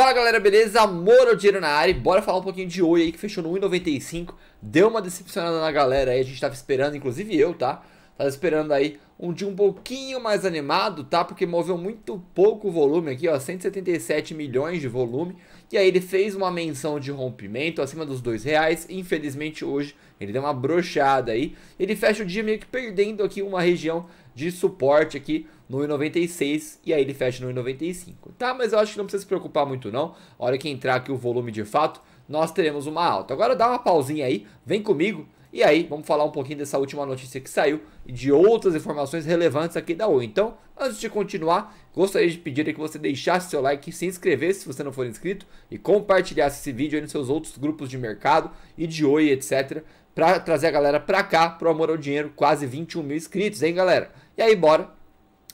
Fala galera, beleza? Amor ao dinheiro na área. Bora falar um pouquinho de Oi aí que fechou no 1,95. Deu uma decepcionada na galera aí, a gente tava esperando, inclusive eu, tá? Tava esperando aí um dia um pouquinho mais animado, tá? Porque moveu muito pouco volume aqui, ó, 177 milhões de volume. E aí ele fez uma menção de rompimento acima dos dois reais. Infelizmente hoje ele deu uma brochada aí. Ele fecha o dia meio que perdendo aqui uma região de suporte aqui no 1,96 e aí ele fecha no 1,95. Tá, mas eu acho que não precisa se preocupar muito não. A hora que entrar aqui o volume de fato, nós teremos uma alta. Agora dá uma pausinha aí, vem comigo e aí vamos falar um pouquinho dessa última notícia que saiu e de outras informações relevantes aqui da Oi. Então, antes de continuar, gostaria de pedir que você deixasse seu like, se inscrevesse se você não for inscrito e compartilhasse esse vídeo nos seus outros grupos de mercado e de Oi, etc para trazer a galera para cá, pro Amor ao Dinheiro, quase 21 mil inscritos, hein, galera? E aí, bora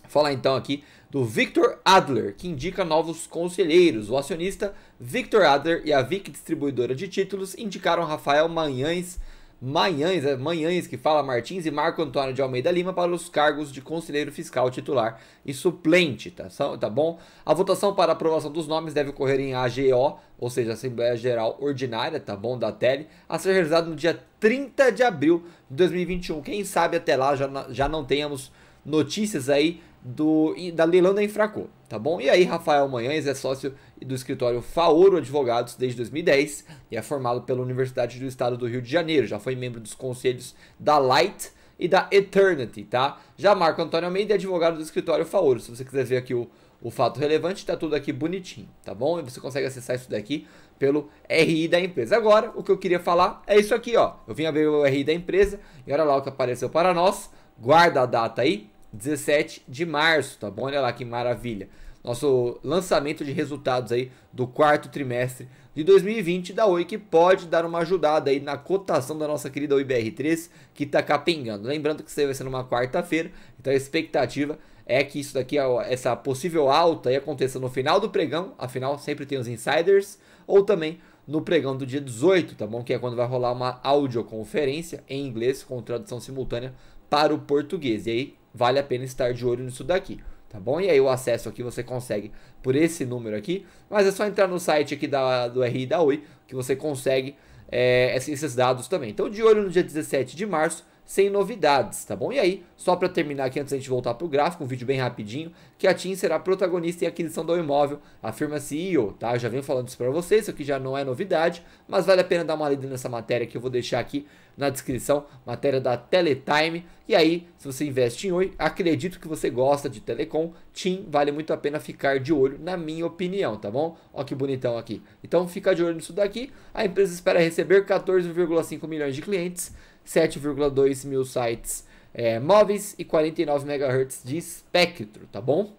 falar então aqui do Victor Adler, que indica novos conselheiros. O acionista Victor Adler e a Vic Distribuidora de Títulos indicaram Rafael Manhães Manhães, é Manhães que fala Martins e Marco Antônio de Almeida Lima para os cargos de conselheiro fiscal titular e suplente, tá, tá bom? A votação para aprovação dos nomes deve ocorrer em AGO, ou seja, Assembleia Geral Ordinária, tá bom, da Tele, a ser realizada no dia 30 de abril de 2021. Quem sabe até lá já, já não tenhamos notícias aí do da leilão da Infraco, tá bom? E aí, Rafael Manhães é sócio e do escritório Faoro Advogados desde 2010 e é formado pela Universidade do Estado do Rio de Janeiro. Já foi membro dos conselhos da Light e da Eternity, tá? Já Marco Antônio Almeida é advogado do escritório Faoro. Se você quiser ver aqui o, o fato relevante, tá tudo aqui bonitinho, tá bom? E você consegue acessar isso daqui pelo RI da empresa. Agora, o que eu queria falar é isso aqui, ó. Eu vim abrir o RI da empresa e olha lá o que apareceu para nós. Guarda a data aí, 17 de março, tá bom? Olha lá que maravilha nosso lançamento de resultados aí do quarto trimestre de 2020 da Oi, que pode dar uma ajudada aí na cotação da nossa querida Oi BR3, que está capengando. Lembrando que isso aí vai ser numa quarta-feira, então a expectativa é que isso daqui, essa possível alta aí aconteça no final do pregão, afinal sempre tem os insiders, ou também no pregão do dia 18, tá bom? Que é quando vai rolar uma audioconferência em inglês com tradução simultânea para o português. E aí vale a pena estar de olho nisso daqui tá bom? E aí o acesso aqui você consegue por esse número aqui, mas é só entrar no site aqui da, do RI da Oi que você consegue é, esses dados também. Então de olho no dia 17 de março, sem novidades, tá bom? E aí, só para terminar aqui antes da gente voltar para o gráfico, um vídeo bem rapidinho, que a TIM será protagonista em aquisição do imóvel, afirma CEO, tá? Eu já venho falando isso para vocês, isso aqui já não é novidade, mas vale a pena dar uma lida nessa matéria que eu vou deixar aqui na descrição, matéria da Teletime. E aí, se você investe em Oi, acredito que você gosta de telecom, TIM vale muito a pena ficar de olho, na minha opinião, tá bom? Ó que bonitão aqui. Então fica de olho nisso daqui. A empresa espera receber 14,5 milhões de clientes 7,2 mil sites é, móveis e 49 MHz de espectro, tá bom?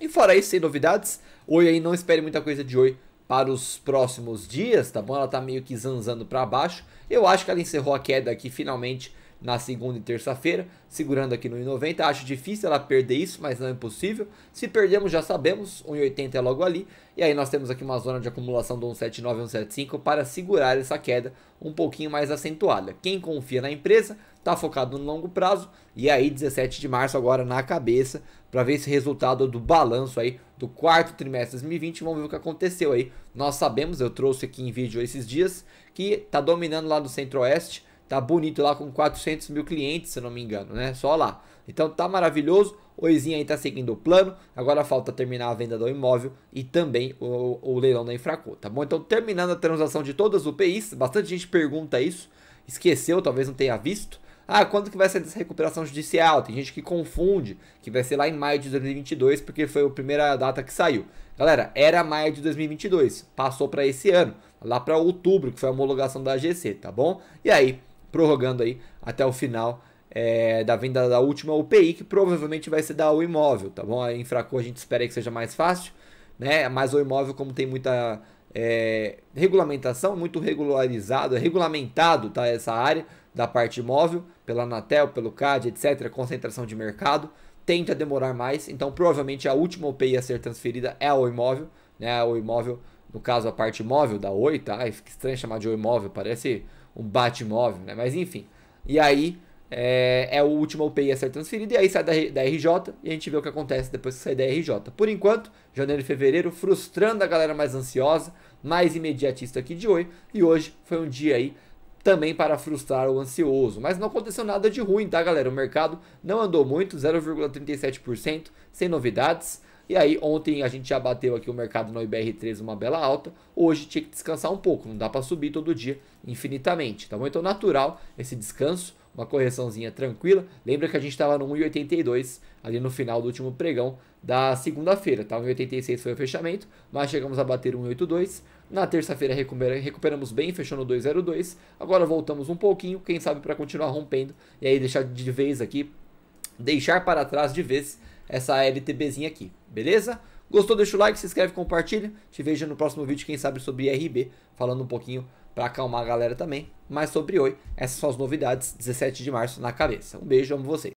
E fora isso, sem novidades, Oi aí não espere muita coisa de Oi para os próximos dias, tá bom? Ela tá meio que zanzando para baixo. Eu acho que ela encerrou a queda aqui finalmente na segunda e terça-feira, segurando aqui no 1,90. Acho difícil ela perder isso, mas não é impossível. Se perdermos, já sabemos, 1,80 é logo ali. E aí nós temos aqui uma zona de acumulação do 1,79 e 1,75 para segurar essa queda um pouquinho mais acentuada. Quem confia na empresa está focado no longo prazo. E aí 17 de março agora na cabeça para ver esse resultado do balanço aí do quarto trimestre de 2020. Vamos ver o que aconteceu aí. Nós sabemos, eu trouxe aqui em vídeo esses dias, que está dominando lá do Centro-Oeste Tá bonito lá com 400 mil clientes, se não me engano, né? Só lá. Então tá maravilhoso. O Oizinho aí tá seguindo o plano. Agora falta terminar a venda do imóvel e também o, o leilão da Infraco, tá bom? Então terminando a transação de todas as UPIs, bastante gente pergunta isso. Esqueceu, talvez não tenha visto. Ah, quando que vai ser essa recuperação judicial? Tem gente que confunde que vai ser lá em maio de 2022 porque foi a primeira data que saiu. Galera, era maio de 2022, passou para esse ano, lá para outubro que foi a homologação da AGC, tá bom? E aí, prorrogando aí até o final é, da venda da última UPI, que provavelmente vai ser da o imóvel, tá bom? A Infraco a gente espera que seja mais fácil, né? Mas o imóvel, como tem muita é, regulamentação, muito regularizado, é regulamentado tá? essa área da parte imóvel, pela Anatel, pelo CAD, etc., concentração de mercado, tende a demorar mais, então provavelmente a última UPI a ser transferida é o imóvel, né? O imóvel, no caso a parte imóvel da Oi, tá? Fica estranho chamar de o imóvel, parece um Batmóvel, né? Mas enfim. E aí é, é, o último UPI a ser transferido e aí sai da, da RJ e a gente vê o que acontece depois que sai da RJ. Por enquanto, janeiro e fevereiro, frustrando a galera mais ansiosa, mais imediatista aqui de hoje. E hoje foi um dia aí também para frustrar o ansioso. Mas não aconteceu nada de ruim, tá, galera? O mercado não andou muito, 0,37%, sem novidades. E aí ontem a gente já bateu aqui o mercado no IBR3 uma bela alta. Hoje tinha que descansar um pouco, não dá para subir todo dia infinitamente, tá bom? Então natural esse descanso, uma correçãozinha tranquila. Lembra que a gente estava no 1,82 ali no final do último pregão da segunda-feira, tá? 1,86 foi o fechamento, mas chegamos a bater 1,82. Na terça-feira recuperamos bem, fechando 2,02. Agora voltamos um pouquinho, quem sabe para continuar rompendo e aí deixar de vez aqui, deixar para trás de vez essa LTBzinha aqui. Beleza? Gostou? Deixa o like, se inscreve, compartilha. Te vejo no próximo vídeo, quem sabe, sobre IRB, falando um pouquinho para acalmar a galera também. Mas sobre Oi, essas são as novidades, 17 de março na cabeça. Um beijo, amo vocês.